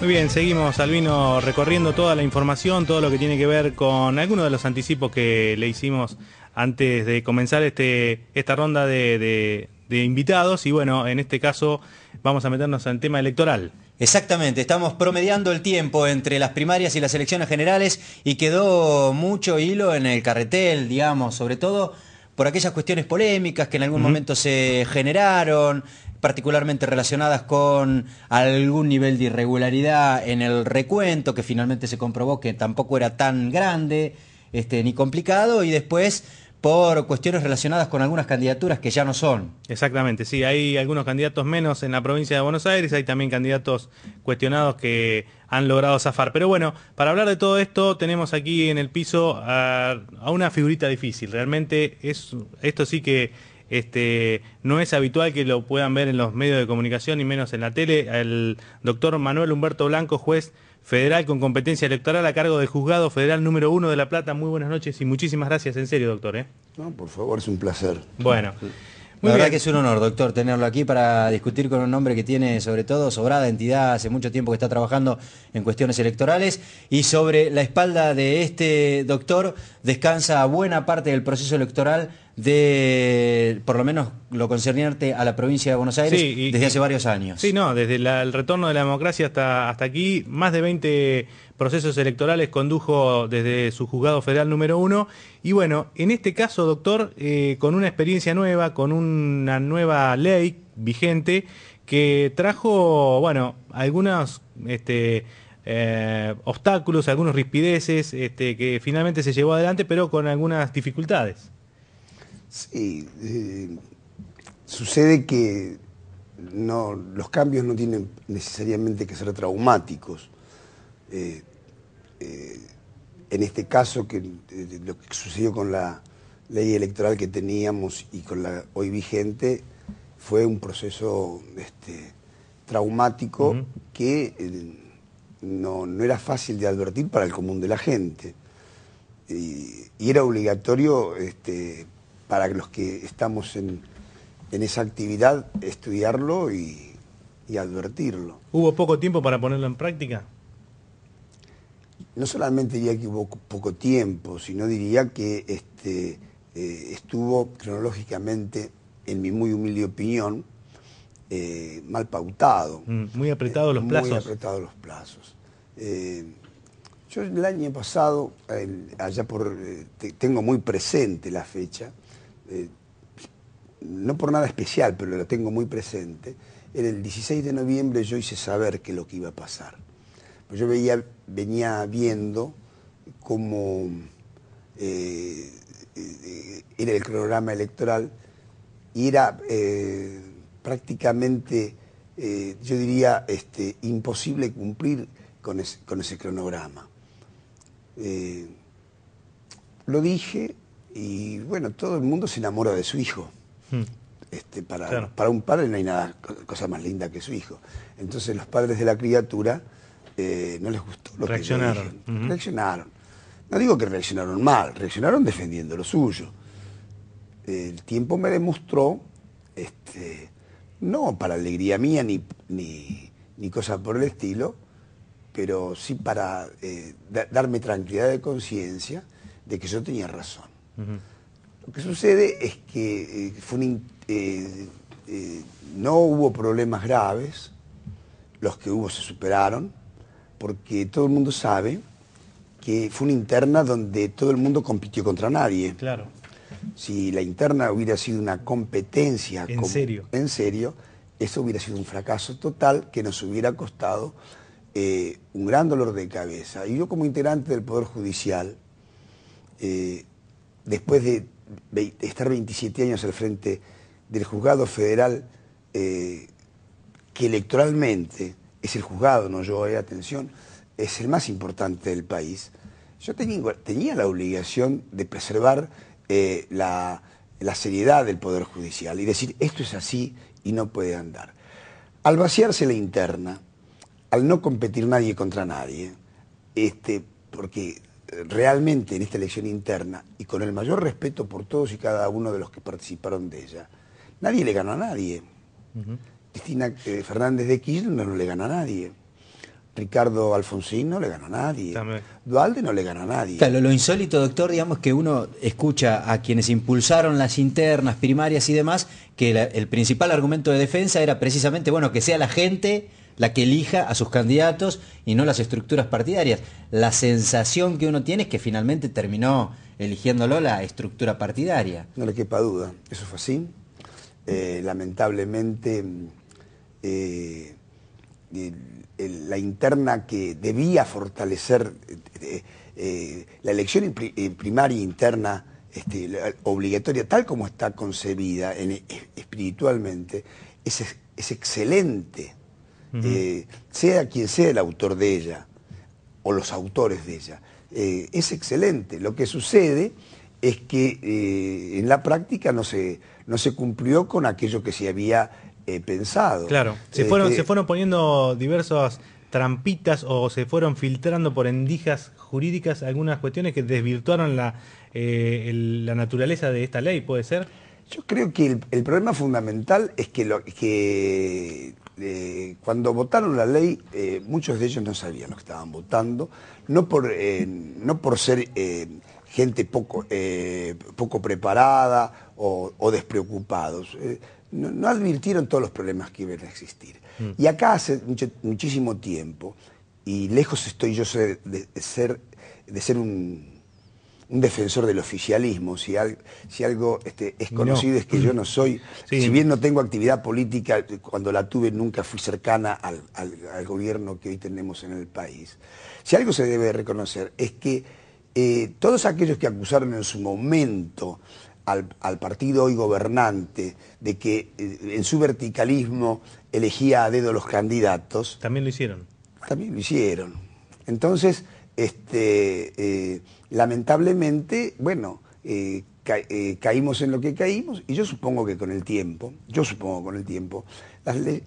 Muy bien, seguimos, Albino, recorriendo toda la información, todo lo que tiene que ver con algunos de los anticipos que le hicimos antes de comenzar este, esta ronda de, invitados. Y bueno, en este caso vamos a meternos en tema electoral. Exactamente, estamos promediando el tiempo entre las primarias y las elecciones generales y quedó mucho hilo en el carretel, digamos, sobre todo por aquellas cuestiones polémicas que en algún momento se generaron, particularmente relacionadas con algún nivel de irregularidad en el recuento, que finalmente se comprobó que tampoco era tan grande este, ni complicado, y después por cuestiones relacionadas con algunas candidaturas que ya no son. Exactamente, sí, hay algunos candidatos menos en la provincia de Buenos Aires, hay también candidatos cuestionados que han logrado zafar. Pero bueno, para hablar de todo esto tenemos aquí en el piso a, a una figurita difícil, realmente es, esto sí que este, no es habitual que lo puedan ver en los medios de comunicación y menos en la tele. El doctor Manuel Humberto Blanco, juez federal con competencia electoral a cargo del juzgado federal número uno de La Plata. Muy buenas noches y muchísimas gracias, en serio, doctor. ¿eh? No, por favor, es un placer. Bueno. la verdad que es un honor, doctor, tenerlo aquí para discutir con un hombre que tiene, sobre todo, sobrada entidad, hace mucho tiempo que está trabajando en cuestiones electorales, y sobre la espalda de este doctor descansa buena parte del proceso electoral de, por lo menos lo concerniente a la provincia de Buenos Aires desde hace varios años. Sí, no, desde el retorno de la democracia hasta, hasta aquí, más de 20 procesos electorales condujo desde su juzgado federal número uno. Y bueno, en este caso, doctor, eh, con una experiencia nueva, con una nueva ley vigente que trajo, bueno, algunos... Este, eh, obstáculos, algunos rispideces, este, que finalmente se llevó adelante, pero con algunas dificultades. Sí, eh, sucede que no, los cambios no tienen necesariamente que ser traumáticos. Eh, eh, en este caso, que, lo que sucedió con la ley electoral que teníamos y con la hoy vigente fue un proceso este, traumático que no, era fácil de advertir para el común de la gente. Y, era obligatorio este, para los que estamos en, esa actividad, estudiarlo y, advertirlo. ¿Hubo poco tiempo para ponerlo en práctica? No solamente diría que hubo poco tiempo, sino diría que este, eh, estuvo cronológicamente, en mi muy humilde opinión, eh, mal pautado. Mm, muy apretados eh, los plazos. Muy apretados los plazos. yo el año pasado, allá por, tengo muy presente la fecha, eh, no por nada especial, pero lo tengo muy presente, en el 16 de noviembre yo hice saber que lo que iba a pasar. Pues yo veía, venía viendo cómo eh, era el cronograma electoral y era eh, prácticamente, yo diría, este, imposible cumplir con, con ese cronograma. lo dije, y bueno, todo el mundo se enamora de su hijo. Hmm. Este, para, para, un padre no hay nada, cosa más linda que su hijo. Entonces los padres de la criatura eh, no les gustó lo reaccionaron. que Reaccionaron. No digo que reaccionaron mal, reaccionaron defendiendo lo suyo. El tiempo me demostró, este, no para alegría mía ni, ni, cosa por el estilo, pero sí para eh, darme tranquilidad de conciencia de que yo tenía razón. Lo que sucede es que eh, fue eh, eh, no hubo problemas graves, los que hubo se superaron, porque todo el mundo sabe que fue una interna donde todo el mundo compitió contra nadie. Claro. Si la interna hubiera sido una competencia en, serio? en serio, eso hubiera sido un fracaso total que nos hubiera costado un gran dolor de cabeza. Y yo como integrante del Poder Judicial, eh, después de estar 27 años al frente del juzgado federal, eh, que electoralmente es el juzgado, no yo, eh, atención, es el más importante del país, yo tenía, tenía la obligación de preservar eh, la, seriedad del Poder Judicial y decir, esto es así y no puede andar. Al vaciarse la interna, al no competir nadie contra nadie, este, porque realmente en esta elección interna, y con el mayor respeto por todos y cada uno de los que participaron de ella, nadie le ganó a nadie. Cristina eh, Fernández de Kirchner no le gana a nadie. Ricardo Alfonsín no le ganó a nadie. Dualde no le gana a nadie. Claro, lo insólito, doctor, digamos que uno escucha a quienes impulsaron las internas, primarias y demás, que el principal argumento de defensa era precisamente, bueno, que sea la gente la que elija a sus candidatos y no las estructuras partidarias. La sensación que uno tiene es que finalmente terminó eligiéndolo la estructura partidaria. No le quepa duda, eso fue así. Eh, lamentablemente, mm, eh, la interna que debía fortalecer eh, la elección primaria interna este, obligatoria, tal como está concebida espiritualmente, es, es excelente eh, sea quien sea el autor de ella o los autores de ella. Eh, es excelente. Lo que sucede es que eh, en la práctica no se, no se cumplió con aquello que se había pensado. Claro, se fueron, se fueron poniendo diversas trampitas o se fueron filtrando por endijas jurídicas algunas cuestiones que desvirtuaron la, la naturaleza de esta ley, ¿puede ser? Yo creo que el, el problema fundamental es que, lo, que eh, cuando votaron la ley, eh, muchos de ellos no sabían lo que estaban votando, no por, eh, no por ser gente poco, poco preparada o, despreocupados. No, advirtieron todos los problemas que iban a existir. Mm. Y acá hace muchísimo tiempo, y lejos estoy yo de, ser, de ser un un defensor del oficialismo. Si, algo este, es conocido es que yo no soy, si bien no tengo actividad política, cuando la tuve nunca fui cercana al, gobierno que hoy tenemos en el país. Si algo se debe reconocer es que eh, todos aquellos que acusaron en su momento al, partido hoy gobernante de que eh, en su verticalismo elegía a dedo los candidatos. También lo hicieron. También lo hicieron. Entonces, este, eh, lamentablemente, bueno, eh, eh, caímos en lo que caímos y yo supongo que con el tiempo, yo supongo con el tiempo,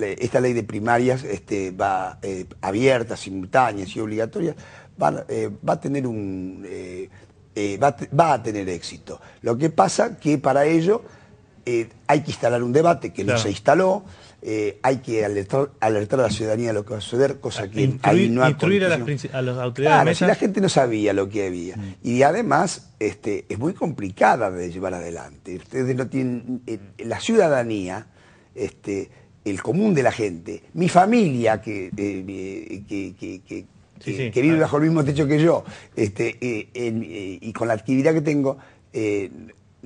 esta ley de primarias este, va abierta, simultánea y obligatorias va, a tener un... va a tener éxito. Lo que pasa que para ello eh, hay que instalar un debate que no se instaló, eh, hay que alertar, a la ciudadanía de lo que va a suceder, cosa que ahí no ha Instruir a a las autoridades. la gente no sabía lo que había. Mm. Y además este, es muy complicada de llevar adelante. Ustedes no tienen, eh, la ciudadanía, este, el común de la gente, mi familia que, que, que, vive bajo el mismo techo que yo, este, y con la actividad que tengo,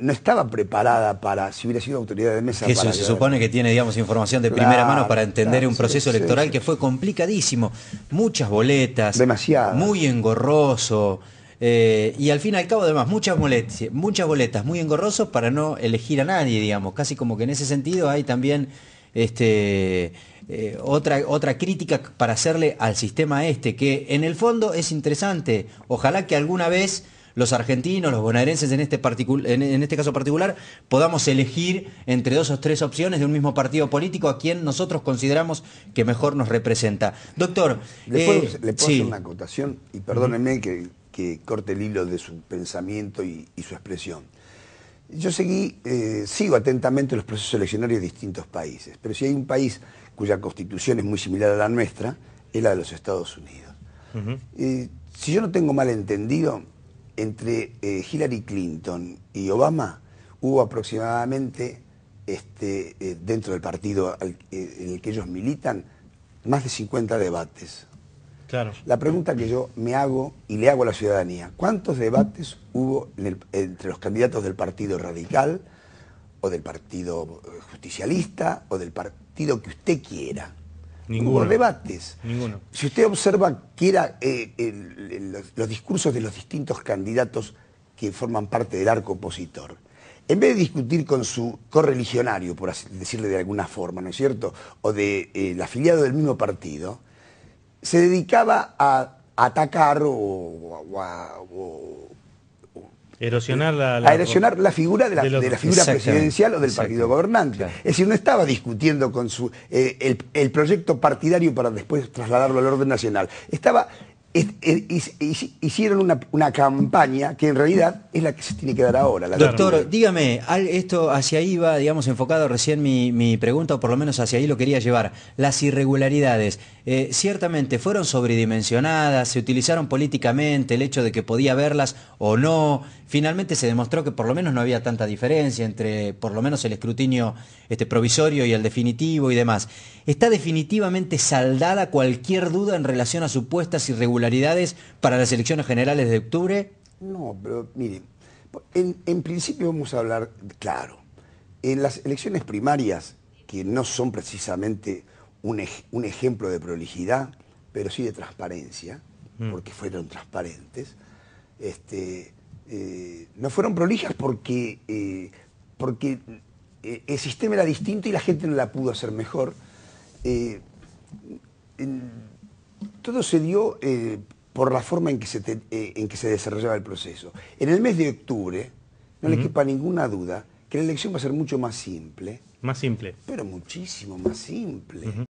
no estaba preparada para, si hubiera sido autoridad de mesa. Eso se supone que tiene, digamos, información de primera mano para entender un proceso electoral que fue complicadísimo. Muchas boletas. Demasiado. Muy engorroso. Eh, y al fin y al cabo, además, muchas boletas, muchas boletas, muy engorrosos para no elegir a nadie, digamos. Casi como que en ese sentido hay también este, eh, otra, otra crítica para hacerle al sistema este, que en el fondo es interesante. Ojalá que alguna vez los argentinos, los bonaerenses este en este, caso particular, podamos elegir entre dos o tres opciones de un mismo partido político a quien nosotros consideramos que mejor nos representa. Doctor, le puedo, eh, hacer una acotación y perdónenme que, corte el hilo de su pensamiento y, su expresión. Yo seguí, eh, sigo atentamente los procesos eleccionarios de distintos países, pero si hay un país cuya constitución es muy similar a la nuestra, es la de los Estados Unidos. Eh, si yo no tengo mal entendido, entre eh, Hillary Clinton y Obama hubo aproximadamente este, eh, dentro del partido eh, en el que ellos militan más de 50 debates. La pregunta que yo me hago y le hago a la ciudadanía, ¿cuántos debates hubo entre los candidatos del Partido Radical o del Partido Justicialista o del partido que usted quiera? Ninguno. Hubo debates. Ninguno. Si usted observa que era, eh, los, discursos de los distintos candidatos que forman parte del arco opositor, en vez de discutir con su correligionario, por decirle de alguna forma, ¿no es cierto?, o del de, afiliado del mismo partido, se dedicaba a atacar o, Erosionar la, a erosionar la figura de la, figura presidencial o del partido gobernante. Es decir, no estaba discutiendo con su eh, el, el, proyecto partidario para después trasladarlo al orden nacional. Estaba hicieron una, campaña que en realidad es la que se tiene que dar ahora. Doctor, dígame, esto hacia ahí va, digamos, enfocado recién mi, pregunta, o por lo menos hacia ahí lo quería llevar. Las irregularidades, eh, ciertamente fueron sobredimensionadas, se utilizaron políticamente el hecho de que podía verlas o no. Finalmente se demostró que por lo menos no había tanta diferencia entre por lo menos el escrutinio este, provisorio y el definitivo y demás. ¿Está definitivamente saldada cualquier duda en relación a supuestas irregularidades? para las elecciones generales de octubre? No, pero miren, en, principio vamos a hablar, claro, en las elecciones primarias, que no son precisamente un, ejemplo de prolijidad, pero sí de transparencia, mm. porque fueron transparentes, este, eh, no fueron prolijas porque, eh, porque eh, el sistema era distinto y la gente no la pudo hacer mejor. en, todo se dio eh, por la forma en que, se eh, en que se desarrollaba el proceso. En el mes de octubre, no le quepa ninguna duda que la elección va a ser mucho más simple. Más simple. Pero muchísimo más simple.